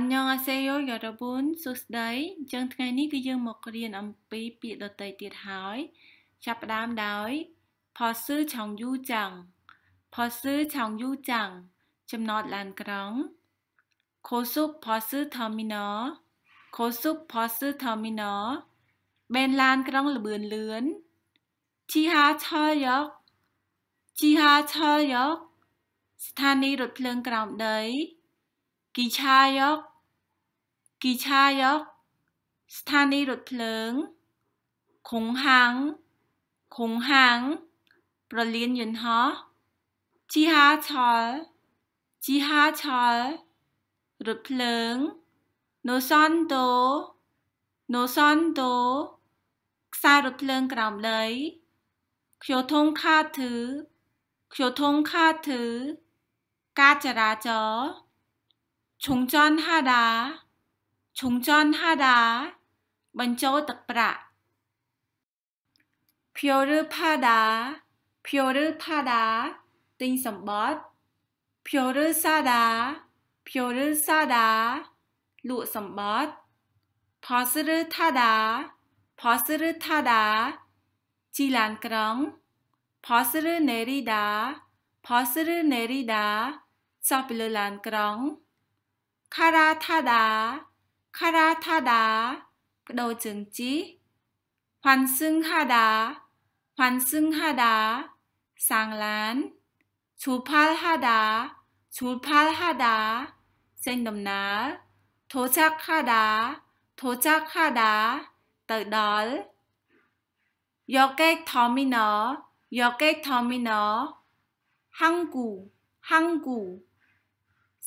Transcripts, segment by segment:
អញ្ញងអាសេយោយ៉ារ៉ាប៊ុនសួស្តីអញ្ចឹងថ្ងៃនេះគឺយើងមករៀនអំពីពាក្យដតីទៀតហើយ ចាប់ផ្ដើមដោយផសឺឆောင်းយូចាំងផសឺឆောင်းយូចាំងចំណតឡានក្រុងខូសុបផសឺធមីណូខូសុបផសឺធមីណូបេនឡានក្រុងលបឿនលឿនជីហាឆលយកជីហាឆលយកស្ថានីយ៍រថភ្លើងក្រោមដីគីឆាយកគីឆាយក ស្ថានីយ៍រថភ្លើងខុងហាងខុងហាង ប្រលានយន្តហោះជីហាឆលជីហាឆលរថភ្លើងណូសុនតូណូសុនតូខ្សែរថភ្លើងក្រោមលុយខ្ញុំធំខាតធឺខ្ញុំធំខាតធឺការចរាចរណ៍종전하다종전하다먼저득브라표를파다표를파다띵섬벗표를싸다표를싸다루섬벗버스를타다버스를타다지란그렁버스를내리다버스를내리다서블란그렁 카라타다, 카라타다, 그 도증지 환승하다, 환승하다, 상란, 주팔하다, 주팔하다, 생놈날, 도착하다, 도착하다, 뜨덜, 여객 터미널, 여객 터미널, 항구, 항구,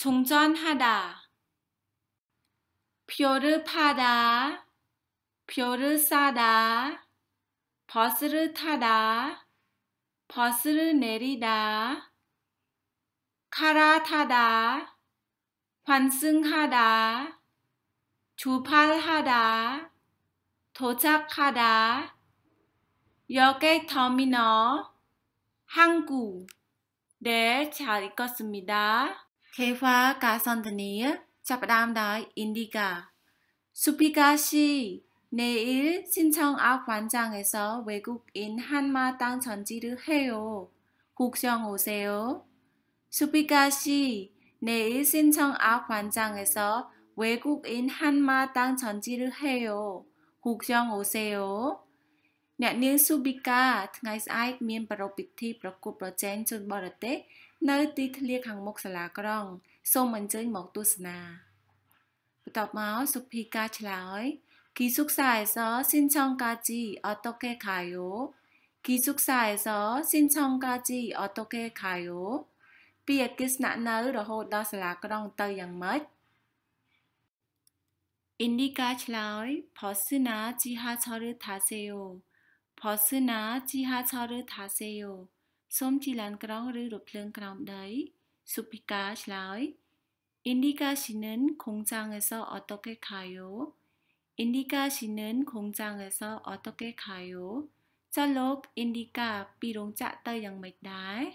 종전하다 표를 파다 표를 싸다 버스를 타다 버스를 내리다 카아타다 환승하다 주팔하다 도착하다 여객 터미널 항구 네, 잘 읽었습니다. Kheva ការសន្ទនាចាប់ផ្ដើមដោយ Indica Supikashi 내일신청앞관장에서외국인한마당전지를해 요. 국정오세 요. 수피가 씨, 내일신청앞관장에서외국인한마당전지를해 요. 국정오세 요. អ្នកនាងស៊ូប៊ីកាថ្ងៃស្អែកមានប្រពៃពិធីប្រគល់ប្រជែងជនបរទេសនៅទីធ្លាខាងមុខសាលាក្រុងសូមអញ្ជើញមកទស្សនាបន្ទាប់មកសុភីកាឆ្លើយ기숙사에서신청까지어떻게가요기숙사에서신청까지어떻게가 요? ពីអគារស្នាក់នៅរហូតដល់សាលាក្រុងទៅយ៉ាងម៉េច?인디카ឆ្លើយ버스나지하철을타세 요. 버스나지하철을타세 요. សូមជីឡានក្រងឬរថភ្លើងក្រោមដី Supika ឆ្លើយ Indication은 공장에서 어떻게 가요? Indication은 공장에서 어떻게 가요? ចុះលោក Indica ពីរោងចក្រទៅយ៉ាងម៉េចដែរ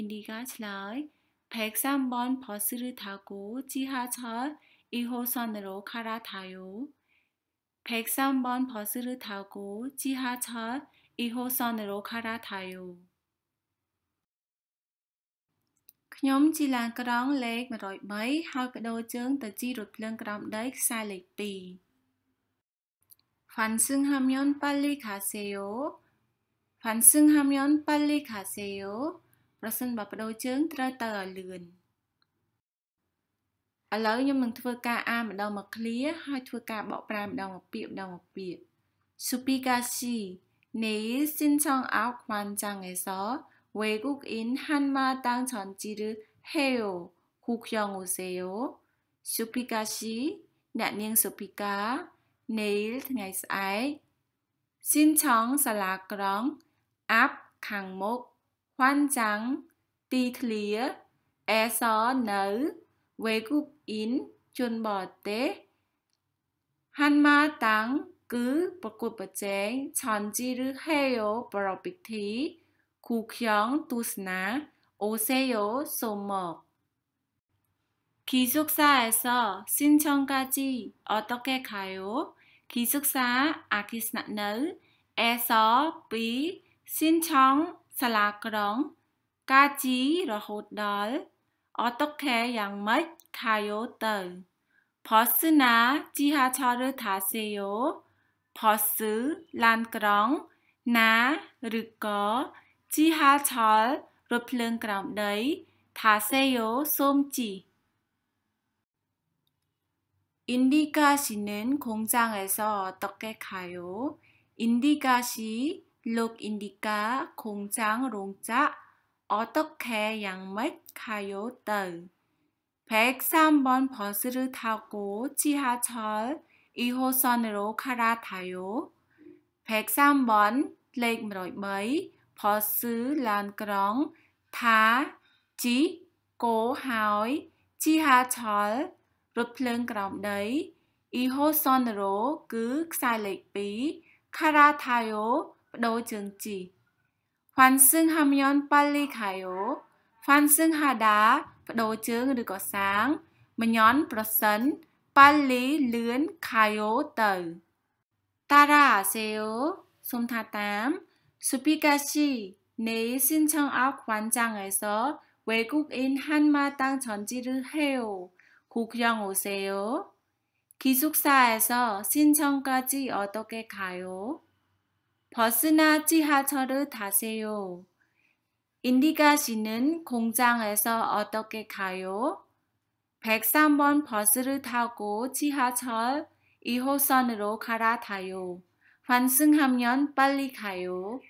Indica ឆ្លើយ 103번 버스를 타고 지하철 2호선으로 갈아타요. 103번 버스를 타고 지하철 2호선으로 갈아타요. ខ្ញុំជីឡានក្រងលេខ103ហើយបដូរជើងទៅជីរថភ្លើងក្រោមដីខ្សែលេខ2환승하면빨리가세요환승하면빨리가세요ប្រសិនបើបដូរជើងត្រូវទៅឲ្យលឿនឥឡូវខ្ញុំនឹងធ្វើការអានម្ដងមកឃ្លាហើយធ្វើការបកប្រែម្ដងមកពាក្យម្ដងមកពាក្យ Supikashi ne sin song ao kwan chang e so 외국인한마당전지를해 요. 구경오세 요. 수피카 씨, 나닝수피 카, 내일ថ្ងៃស្អែក신청សាលាក្រុង up ខាងមុខហួនចាំងទីធ្លាអេសនៅវេគុកអ៊ីនជនបរទេសហាន់ម៉ាតាំងគឺប្រគល់ប្រជែងឆនជីឬហេយ៉ូប្រពិធីគូខ្យងទស្សនាអូសេយោសូមមក기숙사에서신청까지어떻게가요기숙사아키스나노에서비신청살라그렁까지러호덜어떻게양맥가요떠버스나지하철을타세 요. 버 스, 란그 렁, 나, 르 꺼, ជីហាឆលរថភ្លើងក្រោមដីថាសេយោសូមជី 인디가 씨는 공장에서 어떻게 가요? 인디가 씨, 록 인디가 공장 롱자 어떻게 양맥 가요? 떠 103번 버스를 타고 지하철 2호선으로 갈아타요. 103번 렉 머이 ផលស៊ឺឡានក្រងថាជីកោហើយជីហាឆលរថភ្លើងក្រោមដី Iho Sonro គឺខ្សែលេខ2 Karatayo បដូរជើងជី Hwan Seung Hamyon Pali Kayo Hwan Seung Hada បដូរជើងឬក៏សាងមញ្ញនប្រសិន Pali លឿន Kayo ទៅ Tara Seo សុំថាតាម 수피가시 내일 신청합 관장에서 외국인 한마당 전지를 해요. 구경 오세요. 기숙사에서 신청까지 어떻게 가요? 버스나 지하철을 타세요. 인디가 씨는 공장에서 어떻게 가요? 103번 버스를 타고 지하철 2호선으로 갈아타요. 환승하면 빨리 가요.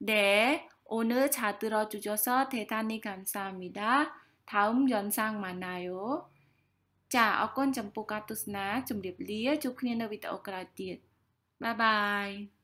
네, 오늘잘들어주셔서대단히감사합니 다. 다음영상만나 요. ចាអរគុណចំពោះការទស្សនាជម្រាបលាជួបគ្នានៅវីដេអូក្រោយទៀតបាយបាយ